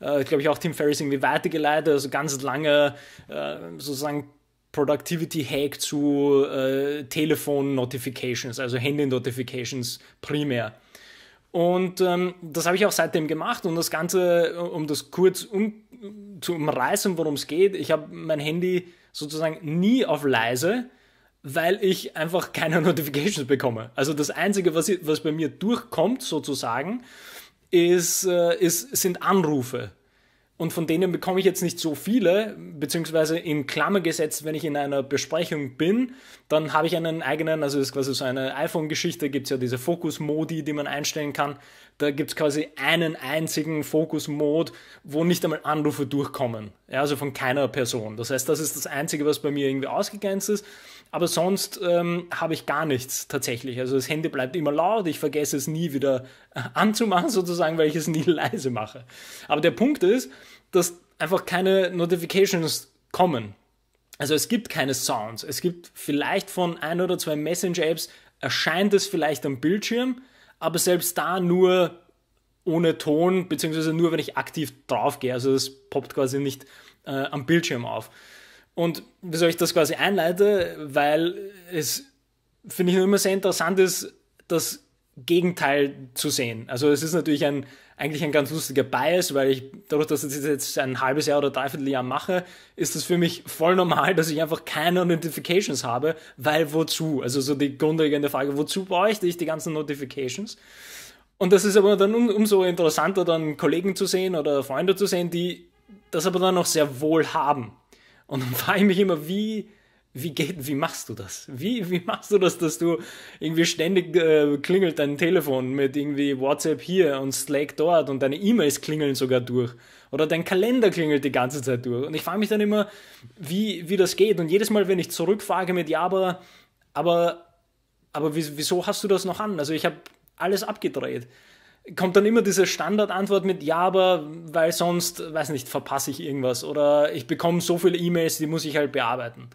äh, glaube ich, auch Tim Ferriss irgendwie weitergeleitet, also ganz lange äh, sozusagen Productivity-Hack zu äh, Telefon-Notifications, also Handy-Notifications primär. Und ähm, das habe ich auch seitdem gemacht und das Ganze, um das kurz um, zu umreißen, worum es geht, ich habe mein Handy sozusagen nie auf leise, weil ich einfach keine Notifications bekomme. Also das Einzige, was, was bei mir durchkommt sozusagen, ist, äh, ist, sind Anrufe und von denen bekomme ich jetzt nicht so viele, beziehungsweise in Klammer gesetzt, wenn ich in einer Besprechung bin, dann habe ich einen eigenen, also das ist quasi so eine iPhone-Geschichte, gibt es ja diese Fokus-Modi, die man einstellen kann. Da gibt es quasi einen einzigen Fokus-Mod, wo nicht einmal Anrufe durchkommen. Ja, also von keiner Person. Das heißt, das ist das Einzige, was bei mir irgendwie ausgegrenzt ist. Aber sonst ähm, habe ich gar nichts tatsächlich. Also das Handy bleibt immer laut, ich vergesse es nie wieder äh, anzumachen sozusagen, weil ich es nie leise mache. Aber der Punkt ist, dass einfach keine Notifications kommen. Also es gibt keine Sounds. Es gibt vielleicht von ein oder zwei Messenger-Apps erscheint es vielleicht am Bildschirm, aber selbst da nur ohne Ton, beziehungsweise nur wenn ich aktiv draufgehe. Also das poppt quasi nicht äh, am Bildschirm auf. Und wieso ich das quasi einleite, weil es finde ich immer sehr interessant ist, dass Gegenteil zu sehen. Also es ist natürlich ein, eigentlich ein ganz lustiger Bias, weil ich, dadurch, dass ich das jetzt ein halbes Jahr oder dreiviertel Jahr mache, ist es für mich voll normal, dass ich einfach keine Notifications habe, weil wozu? Also so die grundlegende Frage, wozu bräuchte ich die ganzen Notifications? Und das ist aber dann um, umso interessanter, dann Kollegen zu sehen oder Freunde zu sehen, die das aber dann noch sehr wohl haben. Und dann frage ich mich immer, wie, wie geht, wie machst du das? Wie, wie machst du das, dass du irgendwie ständig äh, klingelt dein Telefon mit irgendwie WhatsApp hier und Slack dort und deine E-Mails klingeln sogar durch? Oder dein Kalender klingelt die ganze Zeit durch. Und ich frage mich dann immer, wie, wie das geht. Und jedes Mal, wenn ich zurückfrage mit, ja, aber, aber, aber wieso hast du das noch an? Also ich habe alles abgedreht. Kommt dann immer diese Standardantwort mit, ja, aber weil sonst, weiß nicht, verpasse ich irgendwas oder ich bekomme so viele E-Mails, die muss ich halt bearbeiten.